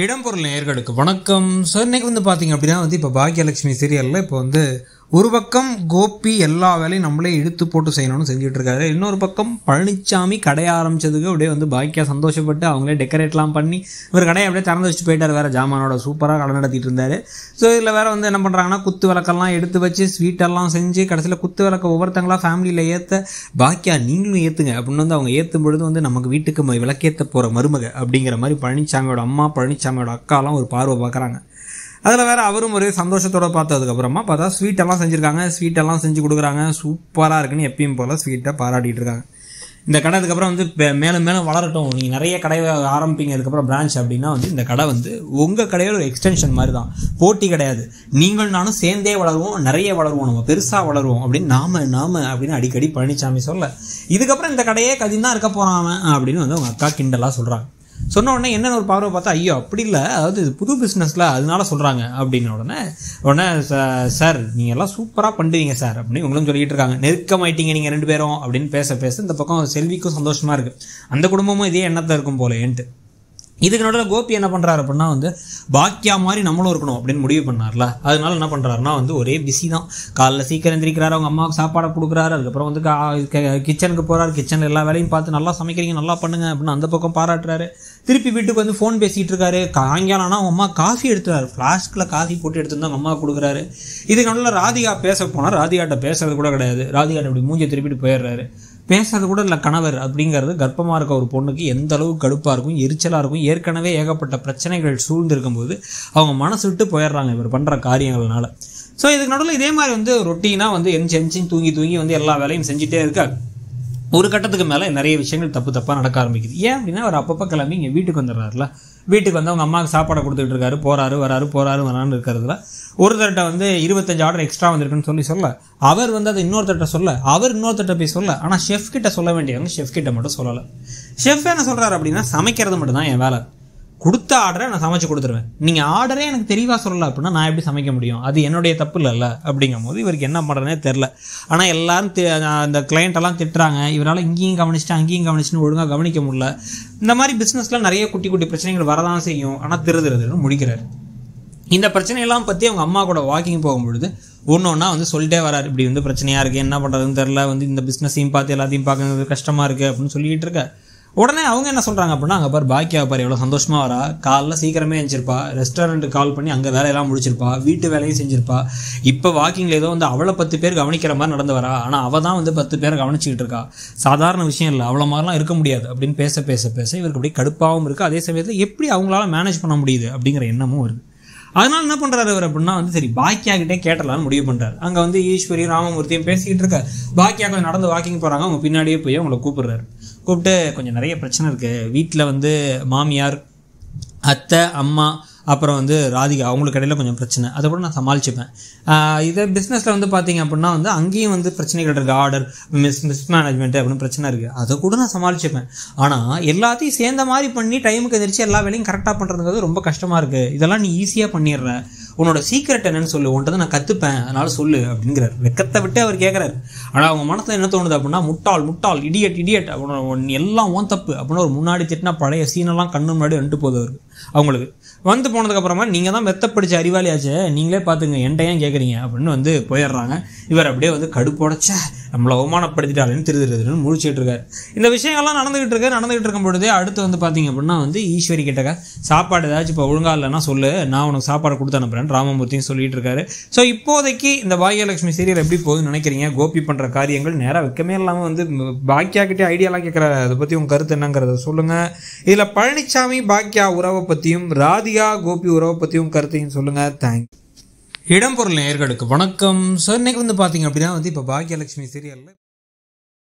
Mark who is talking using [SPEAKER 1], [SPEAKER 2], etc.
[SPEAKER 1] இடம்பொருள் நேயர்களுக்கு வணக்கம் சார் இன்னைக்கு வந்து பார்த்தீங்க அப்படின்னா வந்து இப்போ பாக்கியலட்சுமி சீரியலில் இப்போ வந்து ஒரு பக்கம் கோபி எல்லா வேலையும் நம்மளே இழுத்து போட்டு செய்யணும்னு செஞ்சுட்டு இருக்காரு இன்னொரு பக்கம் பழனிசாமி கடைய ஆரம்பிச்சதுக்கு அப்படியே வந்து பாக்கியா சந்தோஷப்பட்டு அவங்களே டெக்கரேட்லாம் பண்ணி இவர் கடையை அப்படியே திறந்து வச்சு போயிட்டார் வேறு ஜாமானோட சூப்பராக கடை நடத்திட்டு இருந்தார் ஸோ இதில் வேறு வந்து என்ன பண்ணுறாங்கன்னா குத்து விளக்கெல்லாம் எடுத்து வச்சு ஸ்வீட்டெல்லாம் செஞ்சு கடைசியில் குத்து விளக்க ஒவ்வொருத்தங்களா ஃபேமிலியில் ஏற்ற பாக்கியா நீங்களும் ஏற்றுங்க அப்படின்னு வந்து அவங்க ஏற்றும் பொழுது வந்து நமக்கு வீட்டுக்கு விளக்கேற்ற போகிற மருமக அப்படிங்கிற மாதிரி பழனிசாமியோட அம்மா பழனிசாமியோட அக்காலாம் ஒரு பார்வை பார்க்குறாங்க அதில் வேறு அவரும் ஒரு சந்தோஷத்தோடு பார்த்ததுக்கப்புறமா பார்த்தா ஸ்வீட்டெல்லாம் செஞ்சுருக்காங்க ஸ்வீட்டெல்லாம் செஞ்சு கொடுக்குறாங்க சூப்பராக இருக்குன்னு எப்பயும் போல் ஸ்வீட்டை பாராட்டிகிட்டு இருக்காங்க இந்த கடை அதுக்கப்புறம் வந்து மேலும் மேலும் வளரட்டும் நீங்கள் நிறைய கடை ஆரம்பிப்பீங்க அதுக்கப்புறம் பிரான்ச் அப்படின்னா வந்து இந்த கடை வந்து உங்கள் கடையோட ஒரு எக்ஸ்டென்ஷன் மாதிரி தான் போட்டி கிடையாது நீங்கள் நானும் சேர்ந்தே வளருவோம் நிறைய வளருவோம் நம்ம பெருசாக வளருவோம் அப்படின்னு நாம நாம அப்படின்னு அடிக்கடி பழனிசாமி சொல்ல இதுக்கப்புறம் இந்த கடையே கதின்னு தான் இருக்க போகிறான் அப்படின்னு வந்து அவங்க அக்கா கிண்டலாக சொல்கிறாங்க சொன்ன உடனே என்னென்ன ஒரு பார்வை பார்த்தா ஐயோ அப்படி இல்லை அதாவது இது புது பிஸ்னஸில் அதனால சொல்கிறாங்க அப்படின்ன உடனே உடனே சார் நீங்கள் எல்லாம் சூப்பராக பண்ணுறீங்க சார் அப்படின்னு உங்களும் சொல்லிட்டு இருக்காங்க நெருக்கமாயிட்டீங்க நீங்கள் ரெண்டு பேரும் அப்படின்னு பேச பேச இந்த பக்கம் செல்விக்கும் சந்தோஷமாக இருக்குது அந்த குடும்பமும் இதே எண்ணத்தை இருக்கும் போலேன்ட்டு இதுக்கு நடுவில் கோபி என்ன பண்ணுறாரு அப்படின்னா வந்து பாக்கியா மாதிரி நம்மளும் இருக்கணும் அப்படின்னு முடிவு பண்ணார்ல அதனால என்ன பண்ணுறாருனா வந்து ஒரே பிஸி தான் காலைல சீக்கிரம் எந்திரிக்கிறாரு அவங்க அம்மாவுக்கு சாப்பாடை கொடுக்குறாரு அதுக்கப்புறம் வந்து கிச்சனுக்கு போகிறாரு கிச்சனில் எல்லா வேலையும் பார்த்து நல்லா சமைக்கிறீங்க நல்லா பண்ணுங்க அப்படின்னு அந்த பக்கம் பாராட்டுறாரு திருப்பி வீட்டுக்கு வந்து ஃபோன் பேசிகிட்டு இருக்காரு சாயங்காலம் ஆனால் அவங்க அம்மா காஃபி எடுத்துறாரு ஃப்ளாஸ்கில் காஃபி போட்டு எடுத்துருந்தா அவங்க அம்மா கொடுக்குறாரு இதுக்கு நடுவில் ராதிகா பேச போனால் ராதிகாட்ட பேசுறது கூட கிடையாது ராதிகாட்ட இப்படி மூஞ்சை திருப்பிட்டு போயிடுறாரு பேசுறது கூட இல்லை கணவர் அப்படிங்கிறது கர்ப்பமாக இருக்க ஒரு பொண்ணுக்கு எந்த அளவு கடுப்பாக இருக்கும் எரிச்சலாக இருக்கும் ஏற்கனவே ஏகப்பட்ட பிரச்சனைகள் சூழ்ந்திருக்கும் போது அவங்க மனசு விட்டு போயிடுறாங்க இவர் பண்ணுற காரியங்கள்னால ஸோ இதுக்கு நடுவில் இதே மாதிரி வந்து ரொட்டீனாக வந்து எந்த செஞ்சு தூங்கி தூங்கி வந்து எல்லா வேலையும் செஞ்சுட்டே இருக்கா ஒரு கட்டத்துக்கு மேலே நிறைய விஷயங்கள் தப்பு தப்பாக நடக்க ஆரம்பிக்குது ஏன் அப்படின்னா அவர் அப்பப்போ கிளம்பி இங்கே வீட்டுக்கு வந்துடுறாருல வீட்டுக்கு வந்து அவங்க அம்மாவுக்கு சாப்பாடு கொடுத்துட்டு இருக்காரு போறாரு வராரு போறாரு வரான்னு இருக்கிறதுல ஒருத்தர்கிட்ட வந்து இருபத்தஞ்சு ஆர்டர் எக்ஸ்ட்ரா வந்திருக்குன்னு சொல்லி சொல்ல அவர் வந்து அதை இன்னொருத்தர்கிட்ட சொல்ல அவர் இன்னொருத்தர்கிட்ட போய் சொல்ல ஆனால் ஷெஃப் கிட்ட சொல்ல வேண்டியவங்க ஷெஃப் கிட்ட மட்டும் சொல்லலை ஷெஃப் என்ன சொல்கிறாரு அப்படின்னா சமைக்கிறது மட்டும் தான் என் வேலை கொடுத்த ஆர்டரை நான் சமைச்சு கொடுத்துருவேன் நீங்கள் ஆர்டரே எனக்கு தெளிவாக சொல்லலை அப்படின்னா நான் எப்படி சமைக்க முடியும் அது என்னுடைய தப்பு இல்லைல்ல அப்படிங்கும் போது இவருக்கு என்ன பண்ணுறதுனே தெரில ஆனால் எல்லாரும் அந்த கிளையண்ட்டெல்லாம் திட்டுறாங்க இவரால் இங்கேயும் கவனிச்சுட்டு அங்கேயும் கவனிச்சுன்னு ஒழுங்காக கவனிக்க முடியல இந்த மாதிரி பிஸ்னஸ்லாம் நிறைய குட்டி குட்டி பிரச்சனைகள் வரதான் செய்யும் ஆனால் திரு திருன்னு முடிக்கிறார் இந்த பிரச்சனையெல்லாம் பற்றி அவங்க அம்மா கூட வாக்கிங் போகும்பொழுது ஒன்று ஒன்றா வந்து சொல்லிட்டே வராரு இப்படி வந்து பிரச்சனையாக இருக்குது என்ன பண்ணுறதுன்னு தெரில வந்து இந்த பிஸ்னஸையும் பார்த்து எல்லாத்தையும் பார்க்கறது கஷ்டமாக இருக்குது அப்படின்னு சொல்லிகிட்டு இருக்க உடனே அவங்க என்ன சொல்கிறாங்க அப்படின்னா அங்கே பார் பாக்கியா பார் எவ்வளோ சந்தோஷமாக வரா காலைல சீக்கிரமே எழுந்திருப்பா ரெஸ்டாரண்ட்டுக்கு கால் பண்ணி அங்கே வேலையெல்லாம் முடிச்சிருப்பா வீட்டு வேலையும் செஞ்சிருப்பா இப்போ வாக்கிங்கில் ஏதோ வந்து அவ்வளோ பத்து பேர் கவனிக்கிற மாதிரி நடந்து வரா ஆனால் அவள் தான் வந்து பத்து பேர் கவனிச்சிக்கிட்டு இருக்கா சாதாரண விஷயம் இல்லை அவ்வளோ மாதிரிலாம் இருக்க முடியாது அப்படின்னு பேச பேச பேச இவருக்கு அப்படியே கடுப்பாகவும் இருக்குது அதே சமயத்தில் எப்படி அவங்களால மேனேஜ் பண்ண முடியுது அப்படிங்கிற எண்ணமும் வருது அதனால என்ன பண்ணுறாரு அவர் அப்படின்னா வந்து சரி பாக்கியா கிட்டே கேட்டலாம்னு முடிவு பண்றாரு அங்கே வந்து ஈஸ்வரி ராமமூர்த்தியும் பேசிக்கிட்டு இருக்க பாக்கியா கொஞ்சம் நடந்து வாக்கிங் போகிறாங்க அவங்க பின்னாடியே போய் அவங்களை கூப்பிடுறாரு கூப்பிட்டு கொஞ்சம் நிறைய பிரச்சனை இருக்குது வீட்டில் வந்து மாமியார் அத்தை அம்மா அப்புறம் வந்து ராதிகா அவங்களுக்கு இடையில கொஞ்சம் பிரச்சனை அதை கூட நான் சமாளிச்சுப்பேன் இதே பிஸ்னஸில் வந்து பார்த்தீங்க அப்படின்னா வந்து அங்கேயும் வந்து பிரச்சனைகள் இருக்குது ஆர்டர் மிஸ் மிஸ் மேனேஜ்மெண்ட் அப்படின்னு பிரச்சனை இருக்குது அதை கூட நான் சமாளிச்சுப்பேன் ஆனால் எல்லாத்தையும் சேர்ந்த மாதிரி பண்ணி டைமுக்கு எதிர்த்து எல்லா வேலையும் கரெக்டாக பண்ணுறதுங்கிறது ரொம்ப கஷ்டமாக இருக்குது இதெல்லாம் நீ ஈஸியாக பண்ணிடுற உன்னோட சீக்ரெட் என்னன்னு சொல்லு உன்ட்டு நான் கற்றுப்பேன் அதனால சொல்லு அப்படிங்கிறார் வெக்கத்தை விட்டு அவர் கேட்குறாரு ஆனால் அவங்க மனசில் என்ன தோணுது அப்படின்னா முட்டால் முட்டாள் இடியட் இடியட் அப்படின்னு எல்லாம் ஓன் தப்பு அப்படின்னு ஒரு முன்னாடி திட்டினா பழைய சீனெல்லாம் கண்ணு முன்னாடி வந்துட்டு போகுது அவருக்கு அவங்களுக்கு வந்து போனதுக்கப்புறமா நீங்கள் தான் மெத்தப்படிச்சு அறிவாளியாச்சு அறிவாளியாச்சே நீங்களே பார்த்துங்க என்கிட்ட ஏன் கேட்குறீங்க அப்படின்னு வந்து போயிடுறாங்க இவர் அப்படியே வந்து உடச்சே நம்மளை அவமானப்படுத்திட்டாருன்னு திரு திருன்னு முழிச்சிட்டு இருக்காரு இந்த விஷயங்கள்லாம் நடந்துகிட்டு இருக்காரு நடந்துகிட்டு இருக்கும் பொழுதே அடுத்து வந்து பார்த்தீங்க அப்படின்னா வந்து ஈஸ்வரி கிட்டக்க சாப்பாடு ஏதாச்சும் இப்போ ஒழுங்கா இல்லைன்னா சொல்லு நான் உனக்கு சாப்பாடு கொடுத்து அனுப்புறேன் ராமமூர்த்தியும் சொல்லிட்டு இருக்காரு ஸோ இப்போதைக்கு இந்த பாக்யலட்சுமி சீரியல் எப்படி போகுதுன்னு நினைக்கிறீங்க கோபி பண்ணுற காரியங்கள் நேராக வைக்கமே இல்லாமல் வந்து பாக்கியா கிட்டே ஐடியாலாம் கேட்குற அதை பற்றி உங்கள் கருத்து என்னங்கிறத சொல்லுங்கள் இதில் பழனிசாமி பாக்கியா உறவை பற்றியும் ராதிகா கோபி உறவை பற்றியும் கருத்தையும் சொல்லுங்கள் தேங்க்யூ இடம்பொருள் நேயர்களுக்கு வணக்கம் சார் இன்னைக்கு வந்து பார்த்தீங்க அப்படின்னா வந்து இப்போ பாக்கியலட்சுமி சீரியலில்